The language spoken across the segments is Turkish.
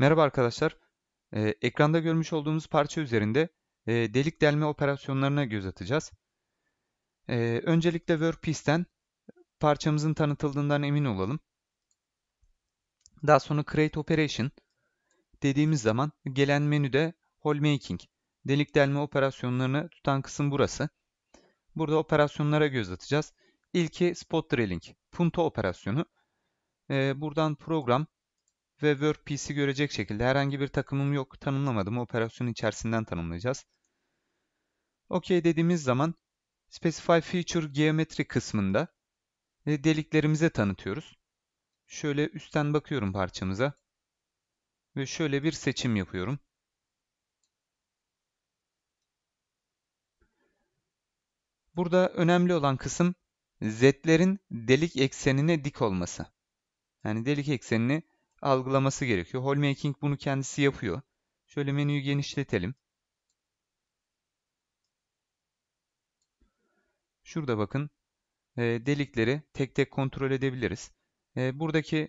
Merhaba arkadaşlar. Ee, ekranda görmüş olduğumuz parça üzerinde e, delik delme operasyonlarına göz atacağız. Ee, öncelikle Workpiece'ten parçamızın tanıtıldığından emin olalım. Daha sonra Create Operation dediğimiz zaman gelen menüde Hole Making, delik delme operasyonlarını tutan kısım burası. Burada operasyonlara göz atacağız. İlki Spot Drilling, punto operasyonu. Ee, buradan program ve WordPC görecek şekilde herhangi bir takımım yok tanımlamadım. Operasyon içerisinden tanımlayacağız. OK dediğimiz zaman Specify Feature Geometry kısmında e, deliklerimize tanıtıyoruz. Şöyle üstten bakıyorum parçamıza ve şöyle bir seçim yapıyorum. Burada önemli olan kısım zetlerin delik eksenine dik olması. Yani delik eksenini algılaması gerekiyor. Holmaking bunu kendisi yapıyor. Şöyle menüyü genişletelim. Şurada bakın e, delikleri tek tek kontrol edebiliriz. E, buradaki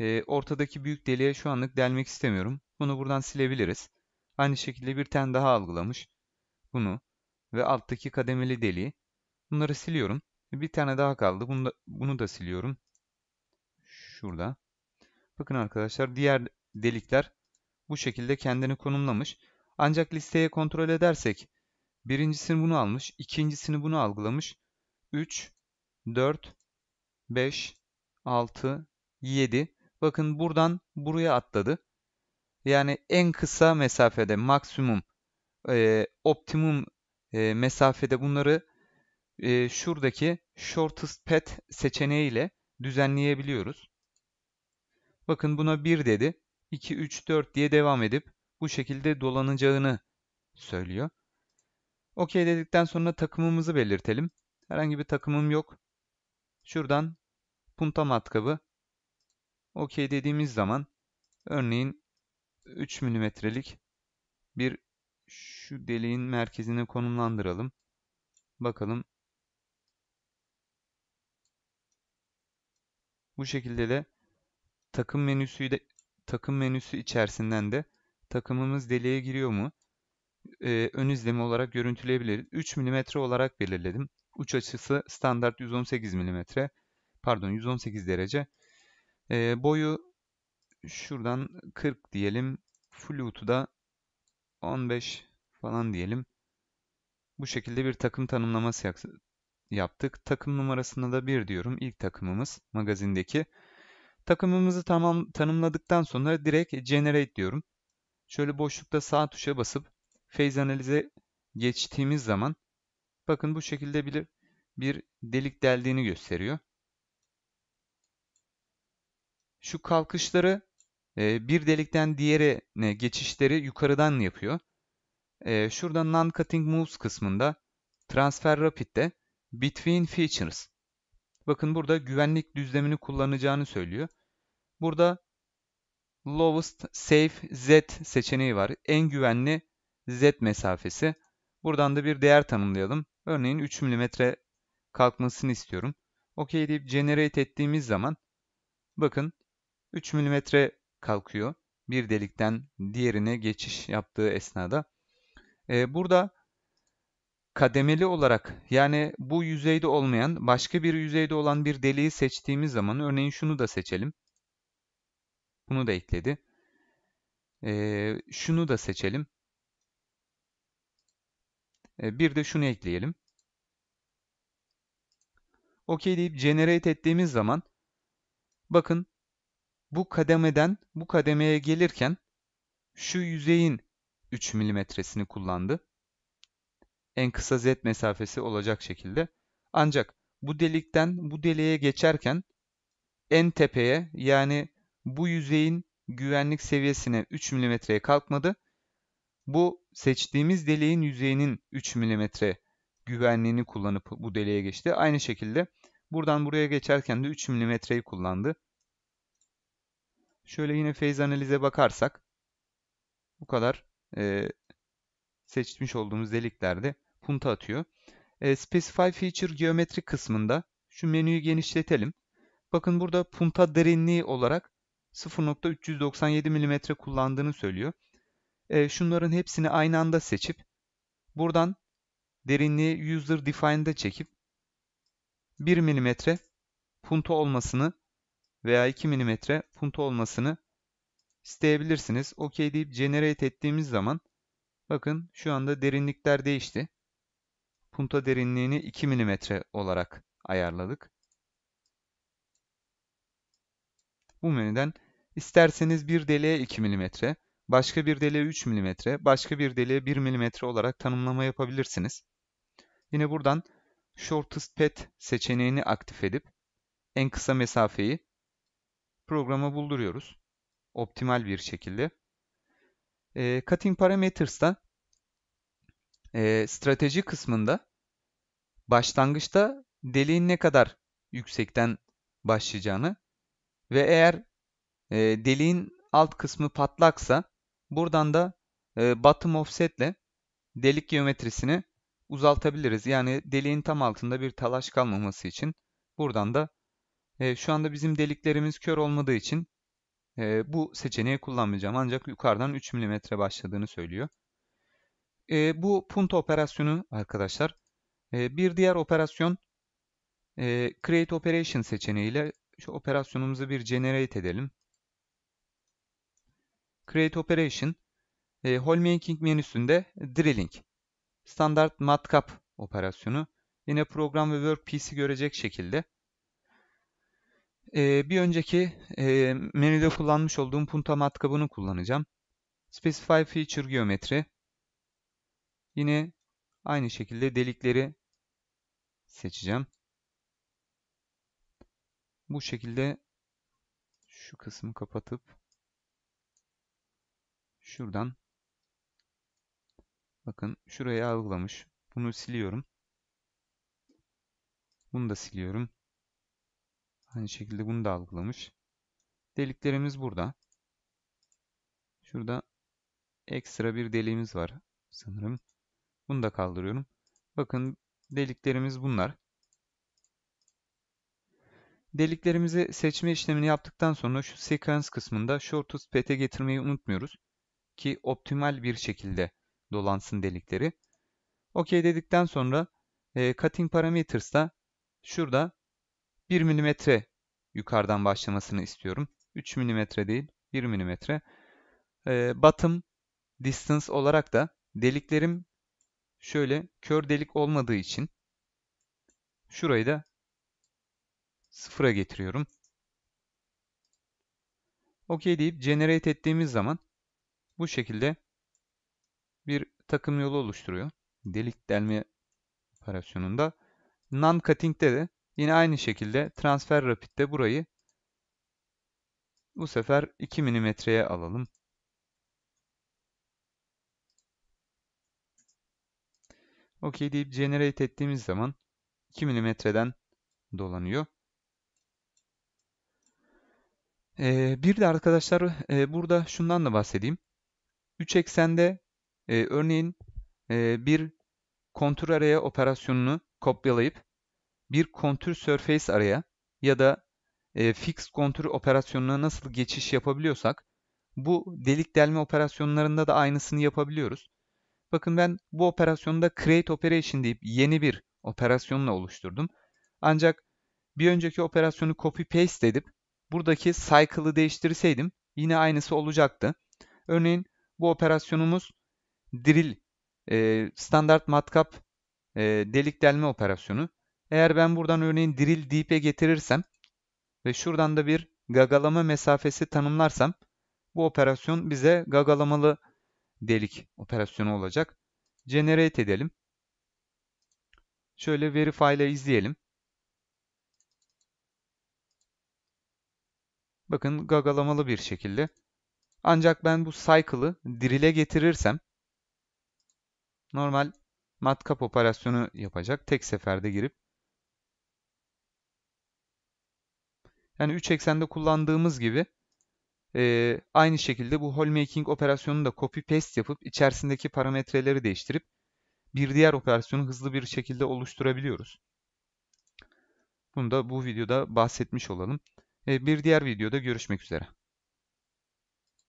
e, ortadaki büyük deliğe şu anlık delmek istemiyorum. Bunu buradan silebiliriz. Aynı şekilde bir tane daha algılamış. Bunu ve alttaki kademeli deliği. Bunları siliyorum. Bir tane daha kaldı. Bunu da, bunu da siliyorum. Şurada. Bakın arkadaşlar diğer delikler bu şekilde kendini konumlamış. Ancak listeye kontrol edersek birincisini bunu almış, ikincisini bunu algılamış. 3, 4, 5, 6, 7. Bakın buradan buraya atladı. Yani en kısa mesafede maksimum, e, optimum e, mesafede bunları e, şuradaki shortest path seçeneğiyle düzenleyebiliyoruz. Bakın buna 1 dedi. 2, 3, 4 diye devam edip bu şekilde dolanacağını söylüyor. Okey dedikten sonra takımımızı belirtelim. Herhangi bir takımım yok. Şuradan punta matkabı okey dediğimiz zaman örneğin 3 milimetrelik bir şu deliğin merkezine konumlandıralım. Bakalım. Bu şekilde de Takım menüsü de takım menüsü içerisinden de takımımız deliğe giriyor mu? E, ön izleme olarak görüntüleyebiliriz. 3 mm olarak belirledim. Uç açısı standart 118 mm. Pardon 118 derece. E, boyu şuradan 40 diyelim. Flute'u da 15 falan diyelim. Bu şekilde bir takım tanımlaması yaptık. Takım numarasına da 1 diyorum. İlk takımımız magazindeki. Takımımızı tamam tanımladıktan sonra direkt generate diyorum. Şöyle boşlukta sağ tuşa basıp phase analize geçtiğimiz zaman bakın bu şekilde bir, bir delik deldiğini gösteriyor. Şu kalkışları e, bir delikten diğerine geçişleri yukarıdan yapıyor. E, şurada non-cutting moves kısmında transfer rapid'de between features Bakın burada güvenlik düzlemini kullanacağını söylüyor. Burada lowest safe z seçeneği var. En güvenli z mesafesi. Buradan da bir değer tanımlayalım. Örneğin 3 mm kalkmasını istiyorum. OK deyip generate ettiğimiz zaman bakın 3 mm kalkıyor. Bir delikten diğerine geçiş yaptığı esnada. Ee, burada kademeli olarak yani bu yüzeyde olmayan başka bir yüzeyde olan bir deliği seçtiğimiz zaman örneğin şunu da seçelim. Bunu da ekledi. Ee, şunu da seçelim. Ee, bir de şunu ekleyelim. OK deyip generate ettiğimiz zaman bakın bu kademeden bu kademeye gelirken şu yüzeyin 3 milimetresini kullandı en kısa z mesafesi olacak şekilde. Ancak bu delikten bu deliğe geçerken en tepeye yani bu yüzeyin güvenlik seviyesine 3 mm'ye kalkmadı. Bu seçtiğimiz deliğin yüzeyinin 3 mm güvenliğini kullanıp bu deliğe geçti. Aynı şekilde buradan buraya geçerken de 3 mm'yi kullandı. Şöyle yine phase analize bakarsak bu kadar e, seçmiş olduğumuz deliklerde punta atıyor. E, Specify Feature Geometri kısmında şu menüyü genişletelim. Bakın burada punta derinliği olarak 0.397 mm kullandığını söylüyor. E, şunların hepsini aynı anda seçip buradan derinliği User Define'da çekip 1 mm punta olmasını veya 2 mm punta olmasını isteyebilirsiniz. OK deyip generate ettiğimiz zaman bakın şu anda derinlikler değişti. Punta derinliğini 2 mm olarak ayarladık. Bu menüden isterseniz bir deliğe 2 mm, başka bir deliğe 3 mm, başka bir deliğe 1 mm olarak tanımlama yapabilirsiniz. Yine buradan Shortest Path seçeneğini aktif edip en kısa mesafeyi programa bulduruyoruz. Optimal bir şekilde. E, cutting Parameters'ta e, strateji kısmında başlangıçta deliğin ne kadar yüksekten başlayacağını ve eğer e, deliğin alt kısmı patlaksa buradan da e, bottom offset ile delik geometrisini uzaltabiliriz. Yani deliğin tam altında bir talaş kalmaması için buradan da e, şu anda bizim deliklerimiz kör olmadığı için e, bu seçeneği kullanmayacağım. Ancak yukarıdan 3 mm başladığını söylüyor. E, bu punto operasyonu arkadaşlar ee, bir diğer operasyon e, Create Operation seçeneğiyle şu operasyonumuzu bir generate edelim. Create Operation e, Holemaking menüsünde Drilling standart matkap operasyonu yine program ve workpiece'i görecek şekilde e, bir önceki menüde kullanmış olduğum punta matkabını kullanacağım. Specify Feature Geometry. Yine aynı şekilde delikleri seçeceğim. Bu şekilde şu kısmı kapatıp şuradan bakın şuraya algılamış. Bunu siliyorum. Bunu da siliyorum. Aynı şekilde bunu da algılamış. Deliklerimiz burada. Şurada ekstra bir deliğimiz var sanırım. Bunu da kaldırıyorum. Bakın Deliklerimiz bunlar. Deliklerimizi seçme işlemini yaptıktan sonra şu sequence kısmında shortest path'e getirmeyi unutmuyoruz ki optimal bir şekilde dolansın delikleri. OK dedikten sonra e, cutting parameters'ta şurada 1 mm yukarıdan başlamasını istiyorum. 3 mm değil 1 mm. E, bottom distance olarak da deliklerim Şöyle kör delik olmadığı için şurayı da sıfıra getiriyorum. OK deyip generate ettiğimiz zaman bu şekilde bir takım yolu oluşturuyor. Delik delme operasyonunda. Non-cutting'de de yine aynı şekilde transfer rapid'de burayı bu sefer 2 milimetreye alalım. OK deyip generate ettiğimiz zaman 2 milimetreden dolanıyor. Ee, bir de arkadaşlar e, burada şundan da bahsedeyim. 3 eksende e, örneğin e, bir kontür araya operasyonunu kopyalayıp bir kontür surface araya ya da e, fix kontür operasyonuna nasıl geçiş yapabiliyorsak bu delik delme operasyonlarında da aynısını yapabiliyoruz. Bakın ben bu operasyonda create operation deyip yeni bir operasyonla oluşturdum. Ancak bir önceki operasyonu copy paste edip buradaki cycle'ı değiştirseydim yine aynısı olacaktı. Örneğin bu operasyonumuz drill e, standart matkap e, delik delme operasyonu. Eğer ben buradan örneğin drill deep'e getirirsem ve şuradan da bir gagalama mesafesi tanımlarsam bu operasyon bize gagalamalı delik operasyonu olacak. Generate edelim. Şöyle verify ile izleyelim. Bakın gagalamalı bir şekilde. Ancak ben bu cycle'ı dirile getirirsem normal matkap operasyonu yapacak. Tek seferde girip yani 3 eksende kullandığımız gibi e, aynı şekilde bu holemaking operasyonunu da copy paste yapıp içerisindeki parametreleri değiştirip bir diğer operasyonu hızlı bir şekilde oluşturabiliyoruz. Bunu da bu videoda bahsetmiş olalım. Ee, bir diğer videoda görüşmek üzere.